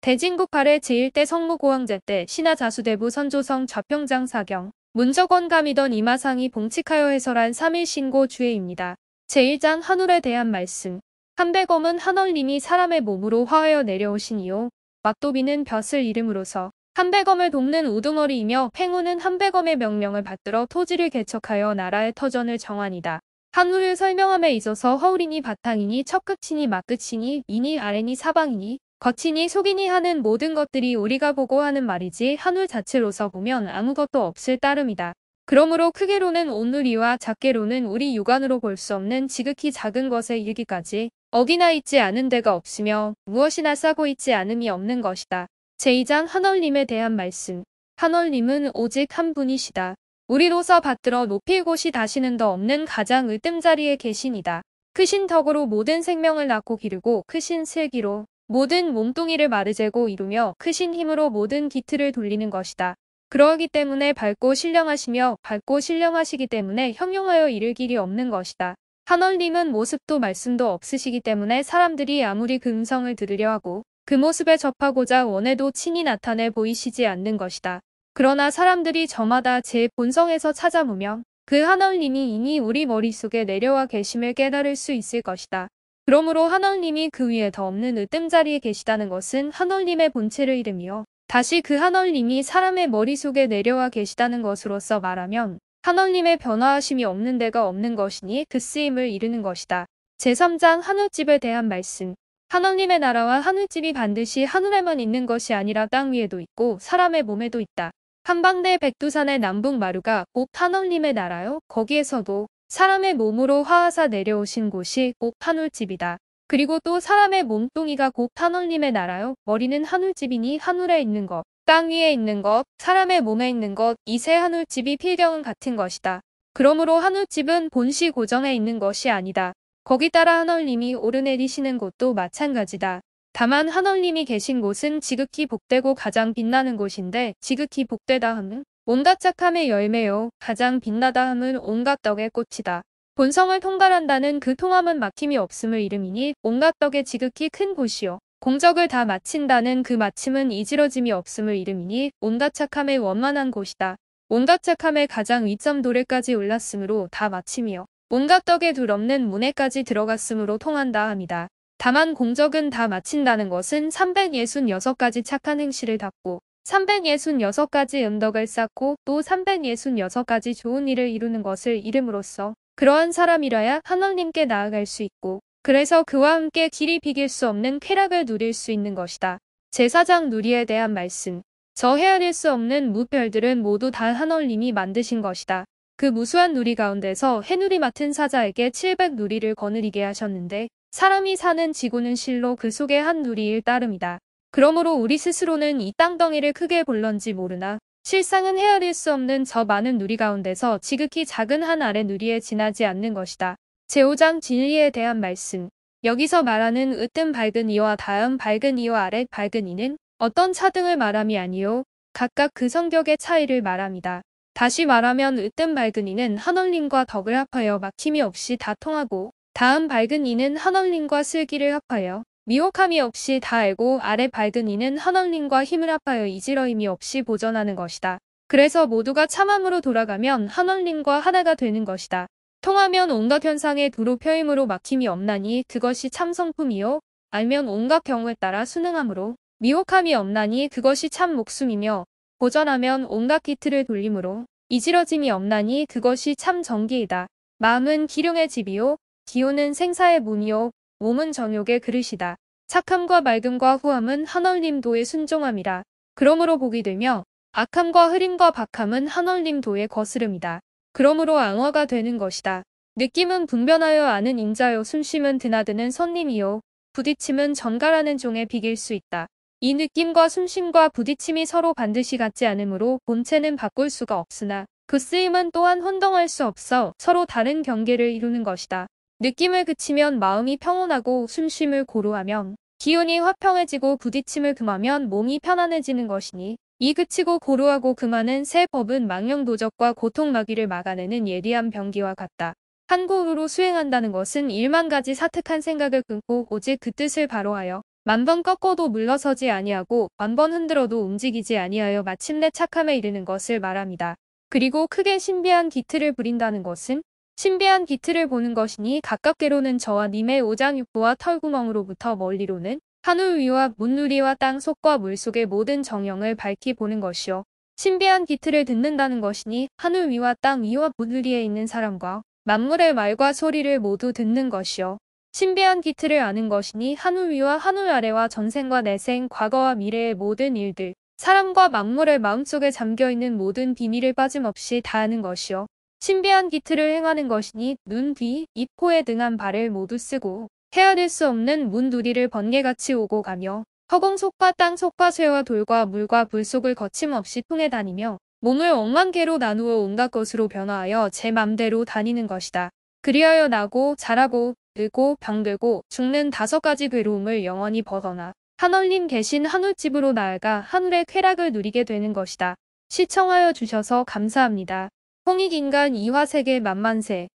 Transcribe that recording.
대진국 발해 제1대 성무고왕제 때 신하자수대부 선조성 좌평장 사경 문적원감이던 이마상이 봉칙하여 해설한 3일 신고 주의입니다. 제1장 한울에 대한 말씀 한백엄은 한얼님이 사람의 몸으로 화하여 내려오시니요 막도비는 벼슬 이름으로서 한백엄을 돕는 우두머리이며 팽우는 한백엄의 명령을 받들어 토지를 개척하여 나라의 터전을 정하니다. 한우를 설명함에 있어서 허울이니 바탕이니 척끝이니 막끝이니 이니 아래니 사방이니 거친이 속인이 하는 모든 것들이 우리가 보고 하는 말이지 한울 자체로서 보면 아무것도 없을 따름이다. 그러므로 크게로는 온누리와 작게로는 우리 육안으로 볼 수 없는 지극히 작은 것에 이르기까지 어기나 있지 않은 데가 없으며 무엇이나 싸고 있지 않음이 없는 것이다. 제2장 한월님에 대한 말씀 한월님은 오직 한 분이시다. 우리로서 받들어 높일 곳이 다시는 더 없는 가장 으뜸자리에 계신이다 크신 덕으로 모든 생명을 낳고 기르고 크신 슬기로 모든 몸뚱이를 마르재고 이루며 크신 힘으로 모든 기틀을 돌리는 것이다. 그러하기 때문에 밝고 신령하시며 밝고 신령하시기 때문에 형용하여 이를 길이 없는 것이다. 하늘님은 모습도 말씀도 없으시기 때문에 사람들이 아무리 그 음성을 들으려 하고 그 모습에 접하고자 원해도 친히 나타내 보이시지 않는 것이다. 그러나 사람들이 저마다 제 본성에서 찾아보며 그 하늘님이 이미 우리 머릿속에 내려와 계심을 깨달을 수 있을 것이다. 그러므로 하나님이 그 위에 더 없는 으뜸자리에 계시다는 것은 하나님의 본체를 이름이요. 다시 그 하나님이 사람의 머릿속에 내려와 계시다는 것으로서 말하면 하나님의 변화하심이 없는 데가 없는 것이니 그 쓰임을 이르는 것이다. 제3장 하늘집에 대한 말씀 하나님의 나라와 하늘집이 반드시 하늘에만 있는 것이 아니라 땅 위에도 있고 사람의 몸에도 있다. 한방대 백두산의 남북 마루가 곧 하나님의 나라요. 거기에서도 사람의 몸으로 화하사 내려오신 곳이 곧 한울집이다. 그리고 또 사람의 몸뚱이가 곧 한울님의 나라요. 머리는 한울집이니 한울에 있는 것, 땅 위에 있는 것, 사람의 몸에 있는 것, 이세 한울집이 필경은 같은 것이다. 그러므로 한울집은 본시 고정에 있는 것이 아니다. 거기 따라 한울님이 오르내리시는 곳도 마찬가지다. 다만 한울님이 계신 곳은 지극히 복되고 가장 빛나는 곳인데 지극히 복되다 하면 온갖 착함의 열매요. 가장 빛나다함은 온갖 덕의 꽃이다. 본성을 통달한다는 그 통함은 막힘이 없음을 이름이니 온갖 덕의 지극히 큰 곳이요. 공적을 다 마친다는 그 마침은 이지러짐이 없음을 이름이니 온갖 착함의 원만한 곳이다. 온갖 착함의 가장 위점 도래까지 올랐으므로 다 마침이요. 온갖 덕에 둘없는 문에까지 들어갔으므로 통한다 합니다. 다만 공적은 다 마친다는 것은 366가지 착한 행실을 닦고 366가지 음덕을 쌓고 또 366가지 좋은 일을 이루는 것을 이름으로써 그러한 사람이라야 하나님께 나아갈 수 있고 그래서 그와 함께 길이 비길 수 없는 쾌락을 누릴 수 있는 것이다. 제사장 누리에 대한 말씀 저 헤아릴 수 없는 무별들은 모두 다 하늘님이 만드신 것이다. 그 무수한 누리 가운데서 해누리 맡은 사자에게 700 누리를 거느리게 하셨는데 사람이 사는 지구는 실로 그 속의 한 누리일 따름이다. 그러므로 우리 스스로는 이 땅덩이를 크게 볼런지 모르나 실상은 헤아릴 수 없는 저 많은 누리 가운데서 지극히 작은 한 알의 누리에 지나지 않는 것이다. 제5장 진리에 대한 말씀 여기서 말하는 으뜸 밝은 이와 다음 밝은 이와 아래 밝은 이는 어떤 차등을 말함이 아니요 각각 그 성격의 차이를 말합니다. 다시 말하면 으뜸 밝은 이는 한얼림과 덕을 합하여 막힘이 없이 다 통하고 다음 밝은 이는 한얼림과 슬기를 합하여 미혹함이 없이 다 알고 아래 밝은 이는 하왕님과 힘을 합하여 이지러임이 없이 보전하는 것이다. 그래서 모두가 참함으로 돌아가면 하왕님과 하나가 되는 것이다. 통하면 온갖 현상에 두루 펴임으로 막힘이 없나니 그것이 참성품이요. 알면 온갖 경우에 따라 순응함으로 미혹함이 없나니 그것이 참 목숨이며 보전하면 온갖 기틀을 돌림으로 이지러짐이 없나니 그것이 참 정기이다. 마음은 기룡의 집이요. 기호는 생사의 문이요. 몸은 정욕의 그릇이다. 착함과 맑음과 후함은 한얼림도의 순종함이라. 그러므로 복이 되며 악함과 흐림과 박함은 한얼림도의 거스름이다. 그러므로 앙화가 되는 것이다. 느낌은 분변하여 아는 인자요 숨쉼은 드나드는 손님이요 부딪힘은 정갈하는 종에 비길 수 있다. 이 느낌과 숨쉼과 부딪힘이 서로 반드시 같지 않으므로 본체는 바꿀 수가 없으나 그 쓰임은 또한 혼동할 수 없어 서로 다른 경계를 이루는 것이다. 느낌을 그치면 마음이 평온하고 숨쉼을 고루하면 기운이 화평해지고 부딪힘을 금하면 몸이 편안해지는 것이니 이 그치고 고루하고 금하는 새 법은 망령도적과 고통마귀를 막아내는 예리한 병기와 같다. 한고으로 수행한다는 것은 일만 가지 사특한 생각을 끊고 오직 그 뜻을 바로하여 만 번 꺾어도 물러서지 아니하고 만 번 흔들어도 움직이지 아니하여 마침내 착함에 이르는 것을 말합니다. 그리고 크게 신비한 기틀을 부린다는 것은 신비한 기틀을 보는 것이니 가깝게로는 저와 님의 오장육부와 털구멍으로부터 멀리로는 하늘 위와 문누리와 땅 속과 물 속의 모든 정형을 밝히 보는 것이요. 신비한 기틀을 듣는다는 것이니 하늘 위와 땅 위와 문누리에 있는 사람과 만물의 말과 소리를 모두 듣는 것이요. 신비한 기틀을 아는 것이니 하늘 위와 하늘 아래와 전생과 내생, 과거와 미래의 모든 일들, 사람과 만물의 마음속에 잠겨있는 모든 비밀을 빠짐없이 다 아는 것이요. 신비한 기틀을 행하는 것이니 눈, 귀, 입, 코에 등한 발을 모두 쓰고 헤아릴 수 없는 문두리를 번개같이 오고 가며 허공 속과 땅 속과 쇠와 돌과 물과 불 속을 거침없이 통해 다니며 몸을 엉망개로 나누어 온갖 것으로 변화하여 제 맘대로 다니는 것이다. 그리하여 나고 자라고 늙고 병들고 죽는 다섯 가지 괴로움을 영원히 벗어나 하늘님 계신 하늘집으로 나아가 하늘의 쾌락을 누리게 되는 것이다. 시청하여 주셔서 감사합니다. 홍익인간 이화세계 만만세